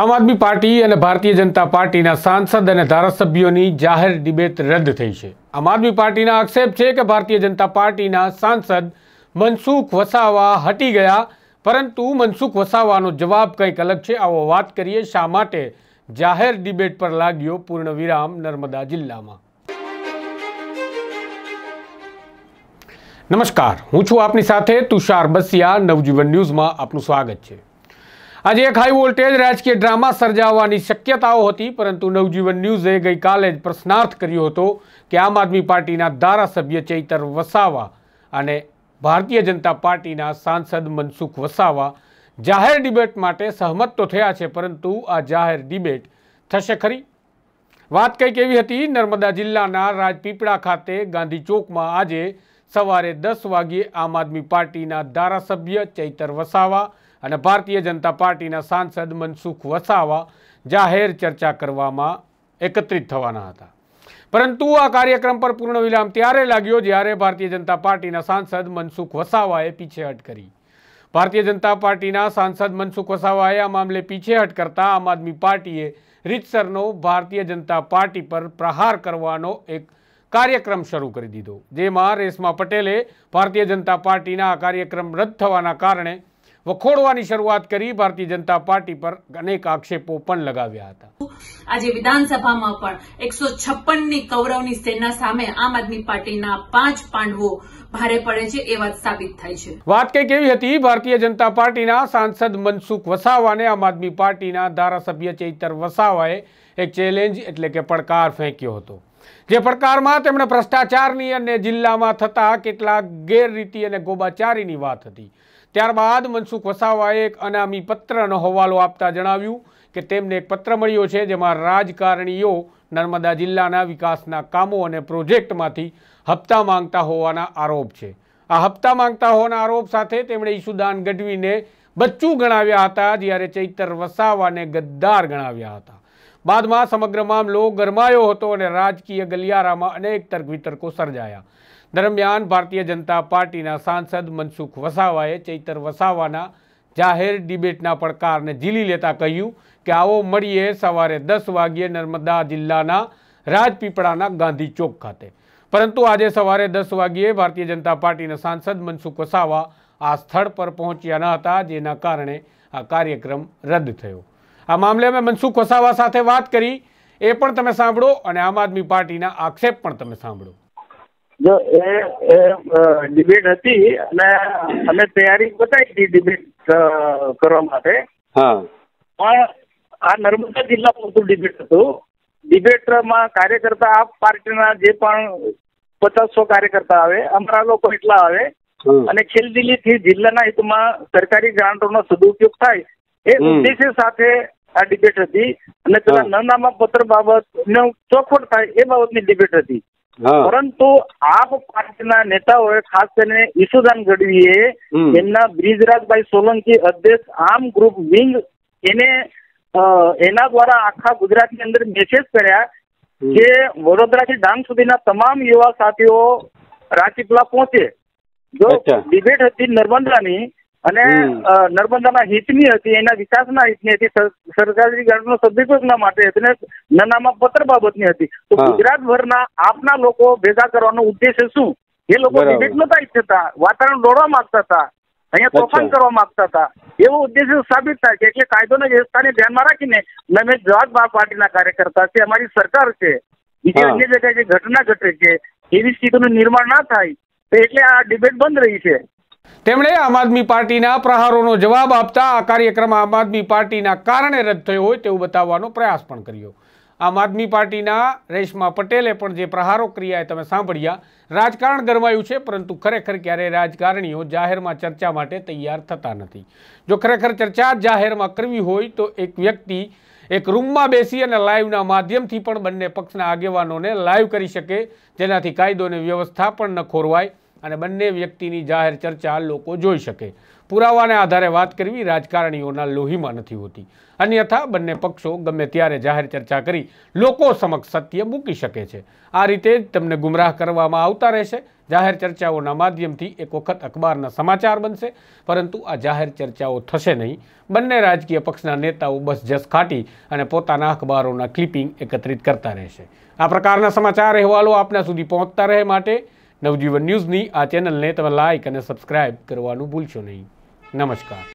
આમ આદમી પાર્ટી અને ભારતીય જનતા પાર્ટીના સાંસદ અને ધારાસભ્યોની જાહેર ડિબેટ રદ થઈ છે આમ આદમી પાર્ટીના આક્ષેપ છે કે ભારતીય જનતા પાર્ટીના સાંસદ મનસુખ વસાવા હટી ગયા પરંતુ મનસુખ વસાવાનો જવાબ કંઈક અલગ છે આવો વાત કરીએ શા માટે જાહેર ડિબેટ પર લાગ્યો પૂર્ણ વિરામ નર્મદા જિલ્લામાં નમસ્કાર હું છું આપની સાથે તુષાર બસિયા નવજીવન ન્યૂઝમાં આપનું સ્વાગત છે આજે એક હાઈ વોલ્ટેજ રાજકીય ડ્રામા સર્જાવાની શક્યતાઓ હતી પરંતુ નવજીવન ન્યૂઝે ગઈકાલે જ પ્રશ્નાર્થ કર્યો હતો કે આમ આદમી પાર્ટીના ધારાસભ્ય ચૈતર વસાવા અને ભારતીય જનતા પાર્ટીના સાંસદ મનસુખ વસાવા જાહેર ડિબેટ માટે સહમત તો થયા છે પરંતુ આ જાહેર ડિબેટ થશે ખરી વાત કંઈક એવી હતી નર્મદા જિલ્લાના રાજપીપળા ખાતે ગાંધી ચોકમાં આજે સવારે દસ વાગ્યે આમ આદમી પાર્ટીના ધારાસભ્ય ચૈતર વસાવા અને ભારતીય જનતા પાર્ટીના સાંસદ મનસુખ વસાવા જાહેર ચર્ચા કરવામાં એકત્રિત થવાના હતા પરંતુ આ કાર્યક્રમ પર પૂર્ણ વિરામ ત્યારે લાગ્યો જ્યારે ભારતીય જનતા પાર્ટીના સાંસદ મનસુખ વસાવાએ પીછેહટ કરી ભારતીય જનતા પાર્ટીના સાંસદ મનસુખ વસાવાએ આ મામલે પીછેહટ કરતા આમ આદમી પાર્ટીએ રીતસરનો ભારતીય જનતા પાર્ટી પર પ્રહાર કરવાનો એક કાર્યક્રમ શરૂ કરી દીધો જેમાં રેશમા પટેલે ભારતીય જનતા પાર્ટીના આ કાર્યક્રમ રદ થવાના કારણે વખોડવાની શરૂઆત કરી ભારતીય જનતા પાર્ટી પર અનેક આક્ષેપો પણ લગાવ્યા હતા આજે વિધાનસભામાં પણ એકસો છપ્પનની કૌરવની સેના સામે આમ આદમી પાર્ટીના પાંચ પાંડવો ભારે પડે છે એ વાત સાબિત થાય છે વાત કંઈક એવી હતી ભારતીય જનતા પાર્ટીના સાંસદ મનસુખ વસાવાને આમ આદમી પાર્ટીના ધારાસભ્ય ચૈતર વસાવાએ એક ચેલેન્જ એટલે કે પડકાર ફેંક્યો હતો જે પડકારમાં તેમણે ભ્રષ્ટાચારની અને જિલ્લામાં થતા કેટલાક ગેરરીતિ અને ગોબાચારીની વાત હતી ત્યારબાદ મનસુખ વસાવાએ એક અનામી પત્રનો હવાલો આપતા જણાવ્યું કે તેમને એક પત્ર મળ્યો છે જેમાં રાજકારણીઓ નર્મદા જિલ્લાના વિકાસના કામો અને પ્રોજેક્ટમાંથી હપ્તા માંગતા હોવાના આરોપ છે આ હપ્તા માંગતા હોવાના આરોપ સાથે તેમણે ઈશુદાન ગઢવીને બચ્ચું ગણાવ્યા હતા જ્યારે ચૈતર વસાવાને ગદ્દાર ગણાવ્યા હતા બાદમાં સમગ્ર મામલો ગરમાયો હતો અને રાજકીય ગલિયારામાં અનેક તર્ક વિતર્કો સર્જાયા દરમિયાન ભારતીય જનતા પાર્ટીના સાંસદ મનસુખ વસાવાએ ચૈતર વસાવાના જાહેર ડિબેટના પડકારને ઝીલી લેતા કહ્યું કે આવો મળીએ સવારે દસ વાગ્યે નર્મદા જિલ્લાના રાજપીપળાના ગાંધી ચોક ખાતે પરંતુ આજે સવારે દસ વાગ્યે ભારતીય જનતા પાર્ટીના સાંસદ મનસુખ વસાવા આ સ્થળ પર પહોંચ્યા ન હતા જેના કારણે આ કાર્યક્રમ રદ થયો આ મામલે અમે મનસુખ વસાવા સાથે વાત કરી એ પણ તમે સાંભળો અને આમ આદમી પાર્ટીના આક્ષેપ પણ તમે સાંભળો જો એ ડિબેટ હતી અને અમે તૈયારી બતાવી હતી ડિબેટ કરવા માટે પણ આ નર્મદા જિલ્લા પૂરતું ડિબેટ હતું ડિબેટમાં કાર્યકર્તા આ પાર્ટીના જે પણ પચાસસો કાર્યકર્તા આવે અમારા લોકો એટલા આવે અને ખેલદિલીથી જિલ્લાના હિતમાં સરકારી ગ્રાન્ટોનો સદુપયોગ થાય એ ઉદ્દેશ્ય સાથે આ ડિબેટ હતી અને પેલા નાનામાં પત્ર બાબત ચોખવટ થાય એ બાબતની ડિબેટ હતી પરંતુ આપ પાર્ટીના નેતાઓએ ખાસ કરીને ઈશુદાન ગઢવીએ એમના બ્રિજરાજભાઈ સોલંકી અધ્યક્ષ આમ ગ્રુપ વિંગ એને એના દ્વારા આખા ગુજરાતની અંદર મેસેજ કર્યા કે વડોદરાથી ડાંગ સુધીના તમામ યુવા સાથીઓ રાજપીપલા પહોંચે જો ડિબેટ હતી નર્મદાની અને નર્મદાના હિતની હતી એના વિકાસના હિતની હતી સરકારી ગાર્ડનો સદુપયોગના માટે હતી નાનામાં પત્ર બાબતની હતી તો ગુજરાતભરના આપના લોકો ભેગા કરવાનો ઉદ્દેશ્ય શું એ લોકો ડિબેટ નતા ઈચ્છતા વાતાવરણ દોડવા માંગતા હતા અહીંયા તોફાન કરવા માંગતા હતા એવો ઉદ્દેશ્ય સાબિત થાય છે એટલે કાયદોને વ્યવસ્થાને ધ્યાનમાં રાખીને અમે જવાબદાર પાર્ટીના કાર્યકર્તા છે અમારી સરકાર છે બીજી અન્ય જગ્યાએ જે ઘટના ઘટે છે એવી સ્થિતિનું નિર્માણ ના થાય તો એટલે આ ડિબેટ બંધ રહી છે તેમણે આમ આદમી પાર્ટીના પ્રહારોનો જવાબ આપતા આ કાર્યક્રમ આમ આદમી પાર્ટીના કારણે રદ થયો હોય તેવું બતાવવાનો પ્રયાસ પણ કર્યો આમ આદમી પાર્ટીના રેશમા પટેલે પણ જે પ્રહારો ક્રિયાએ તમે સાંભળ્યા રાજકારણ ગરમાયું છે પરંતુ ખરેખર ક્યારેય રાજકારણીઓ જાહેરમાં ચર્ચા માટે તૈયાર થતા નથી જો ખરેખર ચર્ચા જાહેરમાં કરવી હોય તો એક વ્યક્તિ એક રૂમમાં બેસી અને લાઈવના માધ્યમથી પણ બંને પક્ષના આગેવાનોને લાઈવ કરી શકે જેનાથી કાયદો અને વ્યવસ્થા પણ ન ખોરવાય અને બંને વ્યક્તિની જાહેર ચર્ચા લોકો જોઈ શકે પુરાવાને આધારે વાત કરવી રાજકારણીઓના લોહીમાં નથી હોતી અન્યથા બંને પક્ષો ગમે ત્યારે જાહેર ચર્ચા કરી લોકો સમક્ષ સત્ય મૂકી શકે છે આ રીતે જ તમને ગુમરાહ કરવામાં આવતા રહેશે જાહેર ચર્ચાઓના માધ્યમથી એક વખત અખબારના સમાચાર બનશે પરંતુ આ જાહેર ચર્ચાઓ થશે નહીં બંને રાજકીય પક્ષના નેતાઓ બસ જસ ખાટી અને પોતાના અખબારોના ક્લિપિંગ એકત્રિત કરતા રહેશે આ પ્રકારના સમાચાર અહેવાલો આપના સુધી પહોંચતા રહે માટે નવજીવન ન્યૂઝની આ ચેનલને તમે લાઇક અને સબસ્ક્રાઇબ કરવાનું ભૂલશો નહીં નમસ્કાર